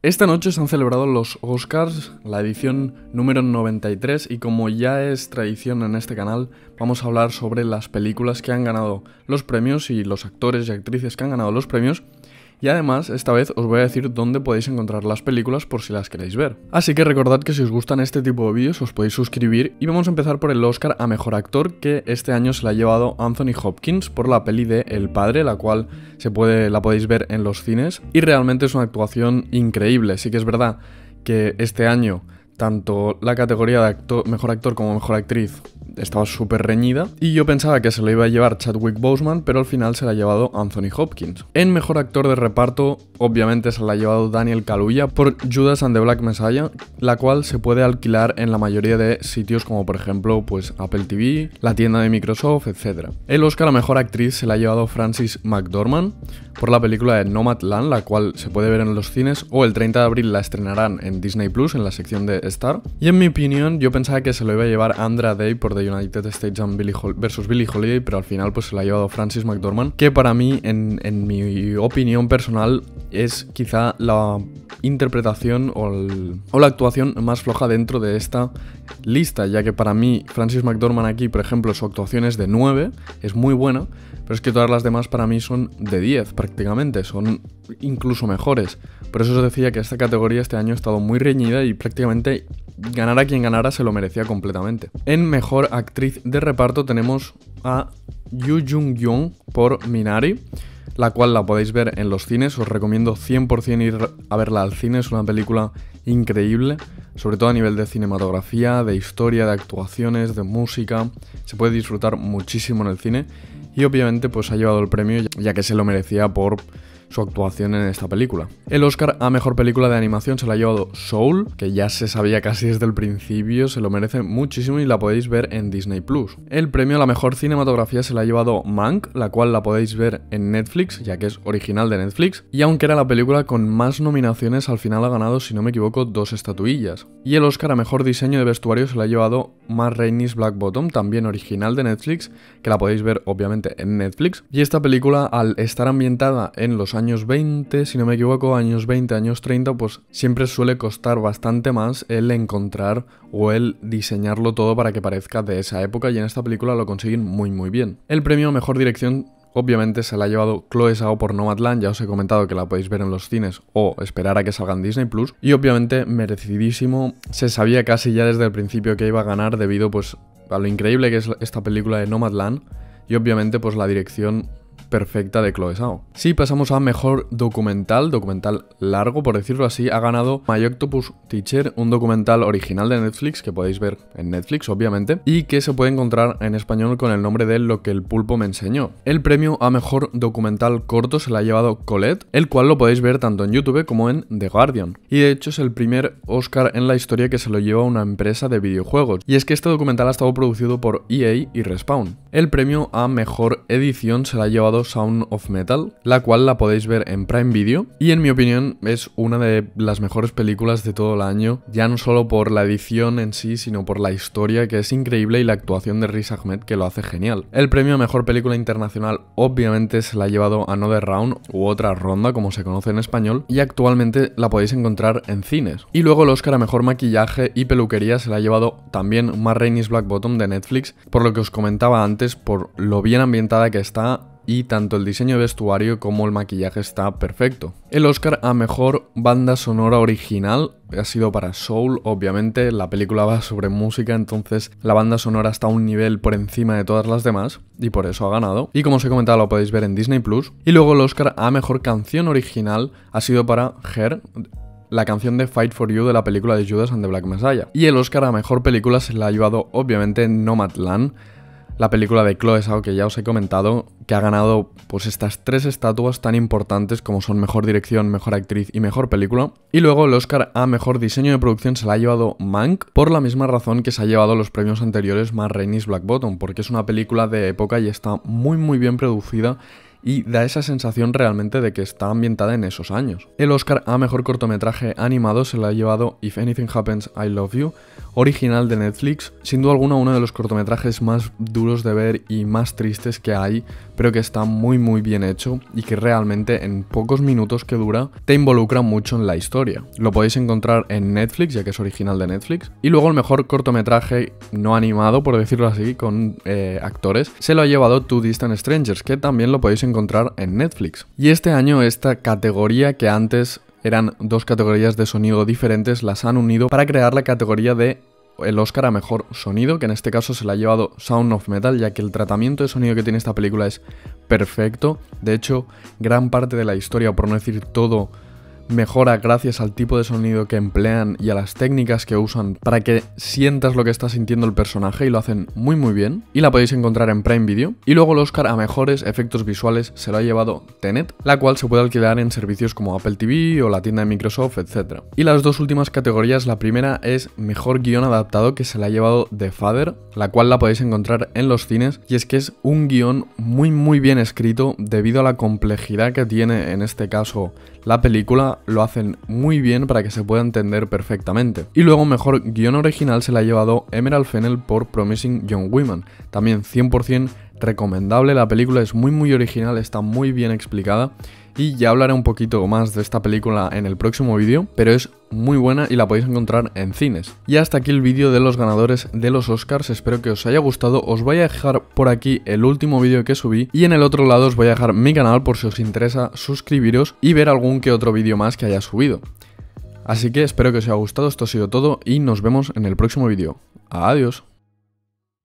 Esta noche se han celebrado los Oscars, la edición número 93 y como ya es tradición en este canal, vamos a hablar sobre las películas que han ganado los premios y los actores y actrices que han ganado los premios y además, esta vez os voy a decir dónde podéis encontrar las películas por si las queréis ver. Así que recordad que si os gustan este tipo de vídeos os podéis suscribir y vamos a empezar por el Oscar a Mejor Actor que este año se la ha llevado Anthony Hopkins por la peli de El Padre, la cual se puede, la podéis ver en los cines y realmente es una actuación increíble, sí que es verdad que este año tanto la categoría de mejor actor como mejor actriz estaba súper reñida y yo pensaba que se la iba a llevar Chadwick Boseman, pero al final se la ha llevado Anthony Hopkins. En mejor actor de reparto, obviamente se la ha llevado Daniel Kaluuya por Judas and the Black Messiah, la cual se puede alquilar en la mayoría de sitios como por ejemplo pues Apple TV, la tienda de Microsoft, etc. El Oscar a mejor actriz se la ha llevado Francis McDormand por la película de Nomadland, la cual se puede ver en los cines o el 30 de abril la estrenarán en Disney Plus en la sección de estar Y en mi opinión, yo pensaba que se lo iba a llevar Andrea Day por The United States and Billy versus Billy Holiday, pero al final pues se lo ha llevado Francis McDormand, que para mí, en, en mi opinión personal, es quizá la interpretación o, la actuación más floja dentro de esta lista, ya que para mí Francis McDormand aquí, por ejemplo, su actuación es de 9, es muy buena, pero es que todas las demás para mí son de 10 prácticamente, son incluso mejores. Por eso os decía que esta categoría este año ha estado muy reñida y prácticamente ganara quien ganara se lo merecía completamente. En mejor actriz de reparto tenemos a Yu Jung Young por Minari la cual la podéis ver en los cines. Os recomiendo 100% ir a verla al cine, es una película increíble, sobre todo a nivel de cinematografía, de historia, de actuaciones, de música. Se puede disfrutar muchísimo en el cine y obviamente pues ha llevado el premio ya que se lo merecía por su actuación en esta película. El Oscar a Mejor Película de Animación se la ha llevado Soul, que ya se sabía casi desde el principio, se lo merece muchísimo y la podéis ver en Disney Plus. El premio a la Mejor Cinematografía se la ha llevado Mank, la cual la podéis ver en Netflix, ya que es original de Netflix, y aunque era la película con más nominaciones, al final ha ganado, si no me equivoco, dos estatuillas. Y el Oscar a Mejor Diseño de Vestuario se la ha llevado más Black Bottom, también original de Netflix, que la podéis ver obviamente en Netflix. Y esta película, al estar ambientada en Los años 20, si no me equivoco, años 20, años 30, pues siempre suele costar bastante más el encontrar o el diseñarlo todo para que parezca de esa época y en esta película lo consiguen muy muy bien. El premio a Mejor Dirección Obviamente se la ha llevado Chloe Zhao por Nomadland, ya os he comentado que la podéis ver en los cines o esperar a que salga en Disney Plus y obviamente merecidísimo, se sabía casi ya desde el principio que iba a ganar debido pues a lo increíble que es esta película de Nomadland y obviamente pues la dirección perfecta de Chloe Si pasamos a mejor documental, documental largo por decirlo así, ha ganado My Octopus Teacher, un documental original de Netflix que podéis ver en Netflix obviamente y que se puede encontrar en español con el nombre de Lo que el pulpo me enseñó. El premio a mejor documental corto se lo ha llevado Colette, el cual lo podéis ver tanto en YouTube como en The Guardian. Y de hecho es el primer Oscar en la historia que se lo lleva una empresa de videojuegos. Y es que este documental ha estado producido por EA y Respawn. El premio a mejor edición se la ha llevado Sound of Metal, la cual la podéis ver en Prime Video y en mi opinión es una de las mejores películas de todo el año, ya no solo por la edición en sí, sino por la historia que es increíble y la actuación de Riz Ahmed que lo hace genial. El premio a mejor película internacional obviamente se la ha llevado Another Round u otra ronda como se conoce en español y actualmente la podéis encontrar en cines. Y luego el Oscar a mejor maquillaje y peluquería se la ha llevado también Mar Rainey's Black Bottom de Netflix, por lo que os comentaba antes, por lo bien ambientada que está y tanto el diseño de vestuario como el maquillaje está perfecto. El Oscar a Mejor Banda Sonora Original ha sido para Soul, obviamente, la película va sobre música, entonces la banda sonora está a un nivel por encima de todas las demás y por eso ha ganado. Y como os he comentado, lo podéis ver en Disney Plus. Y luego el Oscar a Mejor Canción Original ha sido para Her la canción de Fight for You de la película de Judas and the Black Messiah. Y el Oscar a Mejor Película se la ha llevado obviamente Nomadland, la película de Chloe algo que ya os he comentado, que ha ganado pues estas tres estatuas tan importantes como son Mejor Dirección, Mejor Actriz y Mejor Película. Y luego el Oscar a Mejor Diseño de Producción se la ha llevado Mank por la misma razón que se ha llevado los premios anteriores más Reynis Black Bottom, porque es una película de época y está muy muy bien producida y da esa sensación realmente de que está ambientada en esos años. El Oscar a mejor cortometraje animado se lo ha llevado If Anything Happens, I Love You, original de Netflix, sin duda alguna uno de los cortometrajes más duros de ver y más tristes que hay pero que está muy muy bien hecho y que realmente en pocos minutos que dura te involucra mucho en la historia. Lo podéis encontrar en Netflix, ya que es original de Netflix. Y luego el mejor cortometraje no animado, por decirlo así, con eh, actores, se lo ha llevado Two Distant Strangers, que también lo podéis encontrar en Netflix. Y este año esta categoría que antes eran dos categorías de sonido diferentes, las han unido para crear la categoría de el Oscar a Mejor Sonido, que en este caso se la ha llevado Sound of Metal, ya que el tratamiento de sonido que tiene esta película es perfecto. De hecho, gran parte de la historia, por no decir todo mejora gracias al tipo de sonido que emplean y a las técnicas que usan para que sientas lo que está sintiendo el personaje y lo hacen muy muy bien y la podéis encontrar en Prime Video. Y luego el Oscar a mejores efectos visuales se lo ha llevado Tenet, la cual se puede alquilar en servicios como Apple TV o la tienda de Microsoft, etc. Y las dos últimas categorías, la primera es mejor guión adaptado que se la ha llevado The Father, la cual la podéis encontrar en los cines y es que es un guión muy muy bien escrito debido a la complejidad que tiene en este caso la película lo hacen muy bien para que se pueda entender perfectamente. Y luego mejor guión original se la ha llevado Emerald Fennel por Promising Young Women, también 100% recomendable, la película es muy muy original, está muy bien explicada y ya hablaré un poquito más de esta película en el próximo vídeo, pero es muy buena y la podéis encontrar en cines. Y hasta aquí el vídeo de los ganadores de los Oscars, espero que os haya gustado, os voy a dejar por aquí el último vídeo que subí y en el otro lado os voy a dejar mi canal por si os interesa suscribiros y ver algún que otro vídeo más que haya subido. Así que espero que os haya gustado, esto ha sido todo y nos vemos en el próximo vídeo. Adiós.